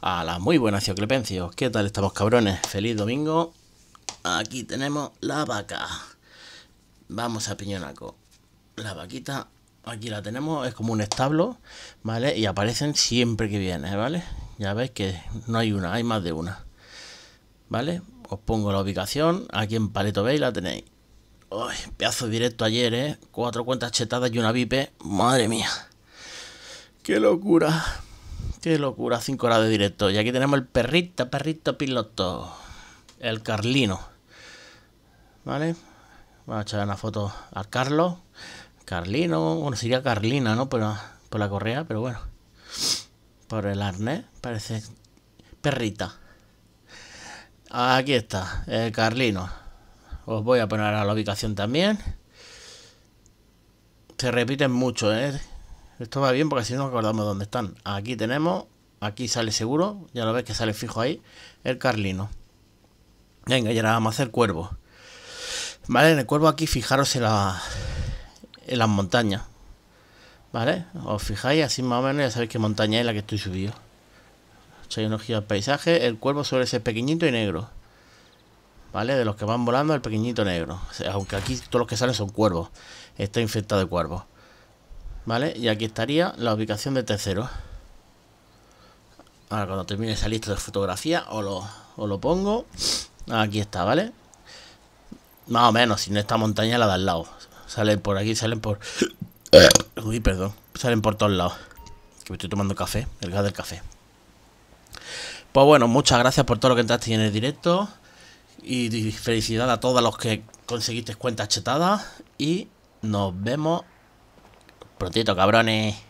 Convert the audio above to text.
A la muy buenas cioclepencios, ¿qué tal estamos cabrones? Feliz domingo. Aquí tenemos la vaca. Vamos a Piñonaco. La vaquita, aquí la tenemos, es como un establo, ¿vale? Y aparecen siempre que viene, ¿vale? Ya veis que no hay una, hay más de una. ¿Vale? Os pongo la ubicación, aquí en Paleto Bay la tenéis. Uy, pedazo directo ayer, ¿eh? Cuatro cuentas chetadas y una vipe. Madre mía. ¡Qué locura! Qué locura, 5 horas de directo. Y aquí tenemos el perrito, perrito piloto. El Carlino. ¿Vale? Vamos a echar una foto a Carlos. Carlino, bueno, sería Carlina, ¿no? Por la, por la correa, pero bueno. Por el arnés, parece perrita. Aquí está, el Carlino. Os voy a poner a la ubicación también. Se repiten mucho, ¿eh? Esto va bien porque si nos acordamos dónde están. Aquí tenemos, aquí sale seguro, ya lo ves que sale fijo ahí, el carlino. Venga, ya ahora vamos a hacer cuervo. Vale, en el cuervo aquí fijaros en, las montañas. ¿Vale? Os fijáis así más o menos, ya sabéis qué montaña es la que estoy subido. Soy un giros al paisaje. El cuervo suele ser pequeñito y negro. ¿Vale? De los que van volando, el pequeñito negro. aunque aquí todos los que salen son cuervos. Está infectado de cuervos. ¿Vale? Y aquí estaría la ubicación de tercero Ahora cuando termine esa lista de fotografía o lo, pongo. Aquí está, ¿vale? Más o menos, si no esta montaña la da al lado. Salen por aquí, salen por... Uy, perdón. Salen por todos lados. Que me estoy tomando café, el gas del café. Pues bueno, muchas gracias por todo lo que entraste en el directo. Y felicidad a todos los que conseguiste cuentas chetadas. Y nos vemos Prontito, cabrones.